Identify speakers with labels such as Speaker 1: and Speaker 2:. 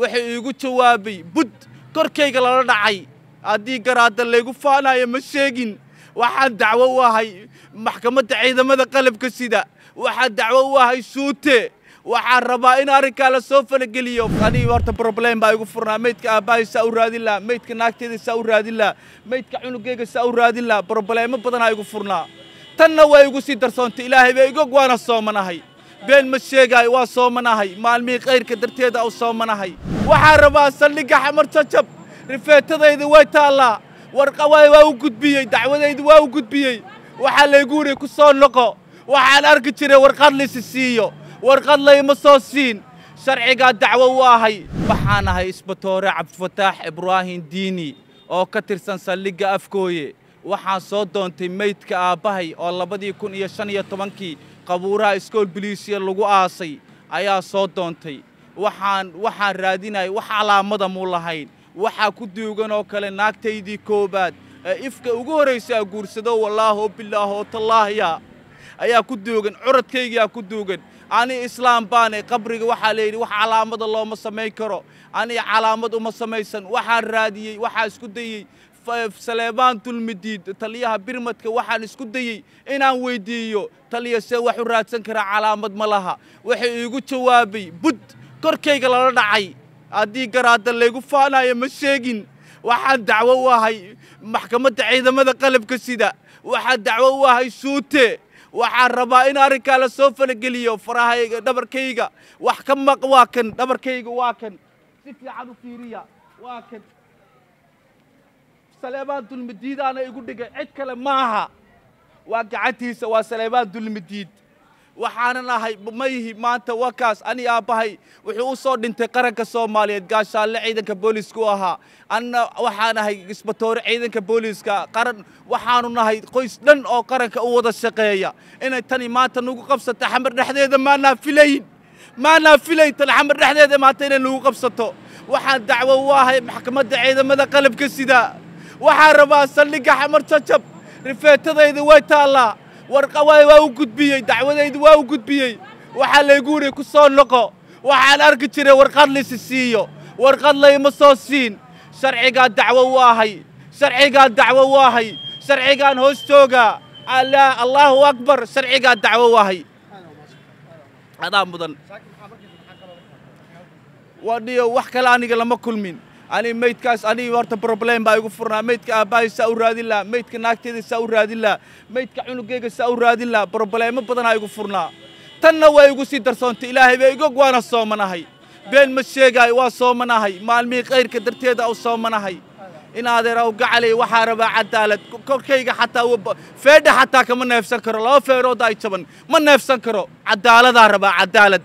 Speaker 1: wuxuu iigu jawaabay bud korkayga lala dhacay haddii garaadda laygu faanayo ma sheegin waxaan dacwo u ahay maxkamadda ciidamada qalabka sida waxaan dacwo u ahay suute waxaan rabaa in arrinkaa la soo falageliyo anii horta problem baa igu furnaa maydka aabbahay u raadin laha maydka naagteeda saa u raadin laha maydka cunugayga saa u raadin laha brobleemo badanaa igu furnaa tanna waa igu sii darsoontay ilaahay baa igog waana soomanahay been ma sheegaay waa soomanahay maalmihii kayrka darteeda u soomanahay waxaa rabaa saldhigga xamar jajab rifeetadayda way taallaa warqawaay waa u gudbiyey dacwadaydu waa u gudbiyey waxaa laygu ku soo noqo waxaan arki jiray warqad laysi siiyo warqad layma soo siin sharcigaa dacwo u ahay waxaan ahay isbatoore cabdifataax ibraahim diini oo ka tirsan saldhigga afgooye waxaan soo doontay meydka aabbahay oo labadii kun iyo shan iyo tobankii qabuuraha iskool biliisiya lagu aasay ayaa soo doontay waxaan waxaan raadinaya wax calaamada muu lahayn waxaa ku duugan oo kale naagtaydii koobaad ee ifka ugu horraysa a guursado wallaaho bilaaho tallaahiya ayaa ku duugan curadkaygiyaa ku duugan ani islaam baane qabriga waxaa layidhi wax calaamada looma samayn karo ani calaamad uma samaysan waxaan raadiyey waxaa isku dayey saleebaan dulmidiid taliyaha birmadka waxaan isku dayey inaan weydiiyo taliya see wax u raadsan karaa calaamad ma laha waxay iigu jawaabay bud korkayga lala dhacay haddii garaadda laygu faanayo ma sheegin waxaan dacwo u ahay maxkamadda ciidamada qalabka sida waxaan dacwo u ahay suute waxaan rabaa in arrinkaa la soo falageliyo farahayga dhabarkayga wax ka maq waa kan dhabarkayga waa kan si fiican u fiiriya waa kan saleebaan dulmidiid aana igu dhigay cid kale maaha waa gacantiisa waa saleebaan dulmidiid waxaanan ahay mayihi maanta wakaas ani aabbahay wuxuu u soo dhintay qaranka soomaaliyeed gaashaalle ciidanka booliiska u ahaa anna waxaan ahay isbatoore ciidanka booliiska qaran waxaanu nahay qoys dhan oo qaranka u wada shaqeeya inay tani maanta nugu qabsato xamar dhexdeeda maanaa filayn maanaa filayn tan xamar dhexdeeda maanta inay nugu qabsato waxaan dacwo u ahay maxkamadda ciidamada qalabka sida waxaa rabaa saldhigga xamar jajab rifeetadayda way taallaa warqawaay waa u gudbiyey dacwadaydu waa u gudbiyey waxaa layguuri ku soo noqo waxaan arki jiray warqad laysi siiyo warqad layma soo siin sharcigaa dacwo u ahay sharcigaa dacwo u ahay sharcigaan hoos toogaa allaahu akbar sharcigaa dacwo u ahay adaa mudan waa wax kale aniga lama kulmin ani maydkaas anigi horta broblem baa igu furnaa maydka aabbahay saa u raadin laha maydka naagteeda saa u raadin laha maydka cunugayga saa u raadin laha brobleemo badanaa igu furnaa tanna waa igu sii darsoontay ilaahay baa igog waana soomanahay been ma sheegaay waa soomanahay maalmihii kayrka darteeda u soomanahay in adeeraw gacalay waxaa rabaa cadaalad korkayga xataa feedha xataa kama neefsan karo laba feerood ay jaban ma neefsan karo cadaaladaa rabaa cadaalad